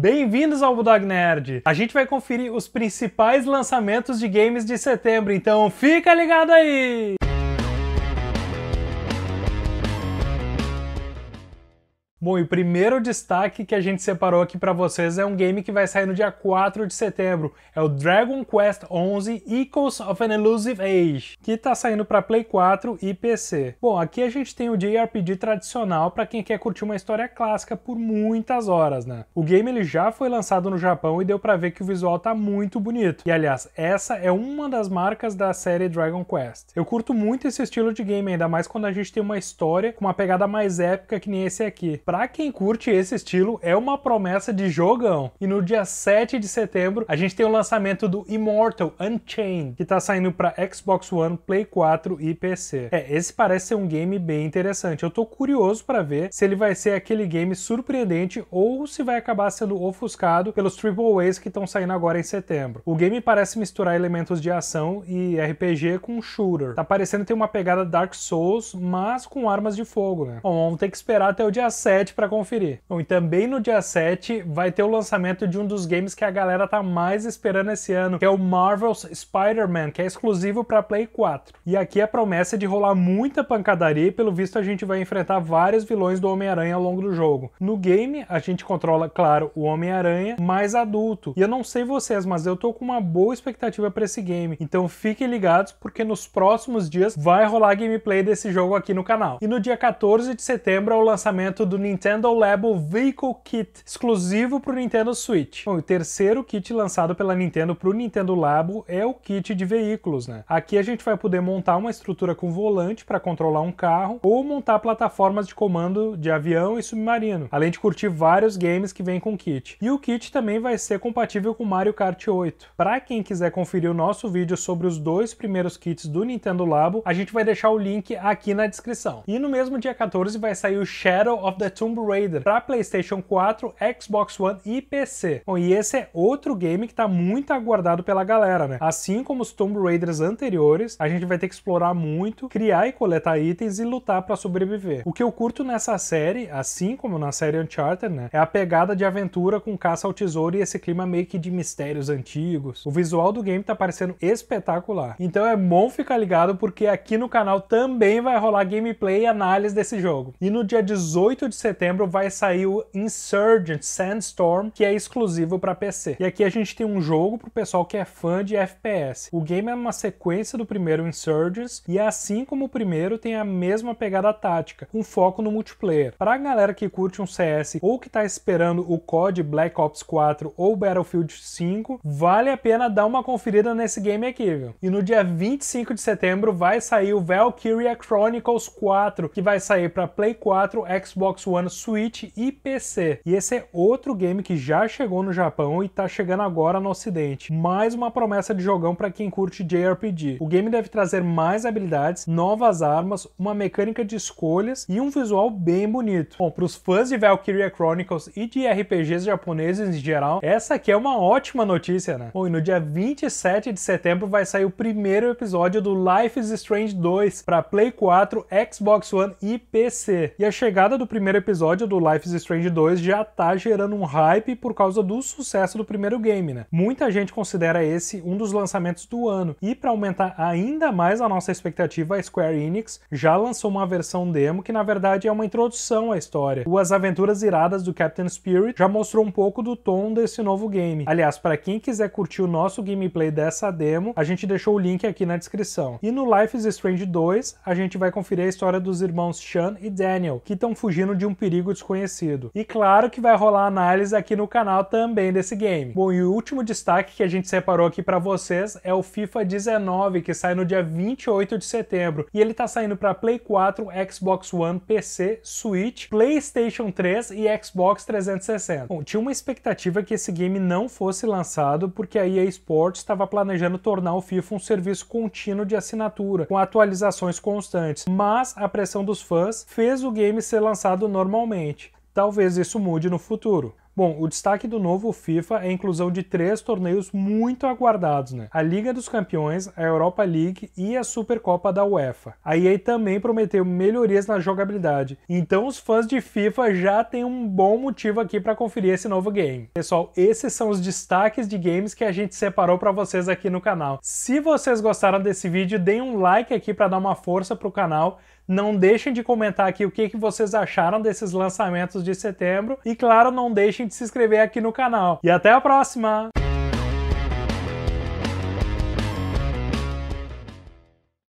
Bem-vindos ao Bulldog Nerd! A gente vai conferir os principais lançamentos de games de setembro, então fica ligado aí! Bom, e o primeiro destaque que a gente separou aqui para vocês é um game que vai sair no dia 4 de setembro. É o Dragon Quest XI Echoes of an Elusive Age, que está saindo para Play 4 e PC. Bom, aqui a gente tem o JRPG tradicional para quem quer curtir uma história clássica por muitas horas, né? O game ele já foi lançado no Japão e deu para ver que o visual tá muito bonito. E aliás, essa é uma das marcas da série Dragon Quest. Eu curto muito esse estilo de game, ainda mais quando a gente tem uma história com uma pegada mais épica que nem esse aqui para quem curte esse estilo, é uma promessa de jogão. E no dia 7 de setembro, a gente tem o lançamento do Immortal Unchained, que tá saindo para Xbox One, Play 4 e PC. É, esse parece ser um game bem interessante. Eu tô curioso para ver se ele vai ser aquele game surpreendente ou se vai acabar sendo ofuscado pelos Triple A's que estão saindo agora em setembro. O game parece misturar elementos de ação e RPG com shooter. Tá parecendo ter uma pegada Dark Souls, mas com armas de fogo, né? Bom, vamos ter que esperar até o dia 7 7 para conferir. Bom, e também no dia 7 vai ter o lançamento de um dos games que a galera tá mais esperando esse ano, que é o Marvel's Spider-Man, que é exclusivo para Play 4. E aqui é a promessa é de rolar muita pancadaria e pelo visto a gente vai enfrentar vários vilões do Homem-Aranha ao longo do jogo. No game, a gente controla, claro, o Homem-Aranha mais adulto. E eu não sei vocês, mas eu tô com uma boa expectativa para esse game. Então fiquem ligados porque nos próximos dias vai rolar gameplay desse jogo aqui no canal. E no dia 14 de setembro é o lançamento do Nintendo Labo Vehicle Kit, exclusivo para o Nintendo Switch. Bom, o terceiro kit lançado pela Nintendo para o Nintendo Labo é o kit de veículos, né? Aqui a gente vai poder montar uma estrutura com volante para controlar um carro ou montar plataformas de comando de avião e submarino, além de curtir vários games que vêm com o kit. E o kit também vai ser compatível com Mario Kart 8. Para quem quiser conferir o nosso vídeo sobre os dois primeiros kits do Nintendo Labo, a gente vai deixar o link aqui na descrição. E no mesmo dia 14 vai sair o Shadow of the Tomb Raider para PlayStation 4, Xbox One e PC. Bom, e esse é outro game que está muito aguardado pela galera, né? Assim como os Tomb Raiders anteriores, a gente vai ter que explorar muito, criar e coletar itens e lutar para sobreviver. O que eu curto nessa série, assim como na série Uncharted, né, é a pegada de aventura com caça ao tesouro e esse clima meio que de mistérios antigos. O visual do game tá parecendo espetacular. Então é bom ficar ligado porque aqui no canal também vai rolar gameplay e análise desse jogo. E no dia 18 de setembro vai sair o Insurgent Sandstorm, que é exclusivo para PC. E aqui a gente tem um jogo pro pessoal que é fã de FPS. O game é uma sequência do primeiro Insurgents e assim como o primeiro tem a mesma pegada tática, um foco no multiplayer. Para a galera que curte um CS ou que tá esperando o COD Black Ops 4 ou Battlefield 5, vale a pena dar uma conferida nesse game aqui, viu? E no dia 25 de setembro vai sair o Valkyria Chronicles 4, que vai sair para Play 4, Xbox ano Switch e PC. E esse é outro game que já chegou no Japão e tá chegando agora no ocidente. Mais uma promessa de jogão para quem curte JRPG. O game deve trazer mais habilidades, novas armas, uma mecânica de escolhas e um visual bem bonito. Bom, para os fãs de Valkyria Chronicles e de RPGs japoneses em geral, essa aqui é uma ótima notícia, né? Bom, e no dia 27 de setembro vai sair o primeiro episódio do Life is Strange 2 para Play 4, Xbox One e PC. E a chegada do primeiro episódio do Life is Strange 2 já tá gerando um hype por causa do sucesso do primeiro game, né? Muita gente considera esse um dos lançamentos do ano. E para aumentar ainda mais a nossa expectativa, a Square Enix já lançou uma versão demo que na verdade é uma introdução à história. O As Aventuras Iradas do Captain Spirit já mostrou um pouco do tom desse novo game. Aliás, para quem quiser curtir o nosso gameplay dessa demo, a gente deixou o link aqui na descrição. E no Life is Strange 2, a gente vai conferir a história dos irmãos Sean e Daniel, que estão fugindo de um perigo desconhecido. E claro que vai rolar análise aqui no canal também desse game. Bom, e o último destaque que a gente separou aqui para vocês é o FIFA 19, que sai no dia 28 de setembro. E ele tá saindo para Play 4, Xbox One, PC, Switch, PlayStation 3 e Xbox 360. Bom, tinha uma expectativa que esse game não fosse lançado, porque a EA Sports estava planejando tornar o FIFA um serviço contínuo de assinatura, com atualizações constantes. Mas a pressão dos fãs fez o game ser lançado no normalmente. Talvez isso mude no futuro. Bom, o destaque do novo FIFA é a inclusão de três torneios muito aguardados, né? A Liga dos Campeões, a Europa League e a Supercopa da UEFA. A EA também prometeu melhorias na jogabilidade, então os fãs de FIFA já têm um bom motivo aqui para conferir esse novo game. Pessoal, esses são os destaques de games que a gente separou para vocês aqui no canal. Se vocês gostaram desse vídeo, deem um like aqui para dar uma força pro canal. Não deixem de comentar aqui o que, que vocês acharam desses lançamentos de setembro. E claro, não deixem de se inscrever aqui no canal. E até a próxima!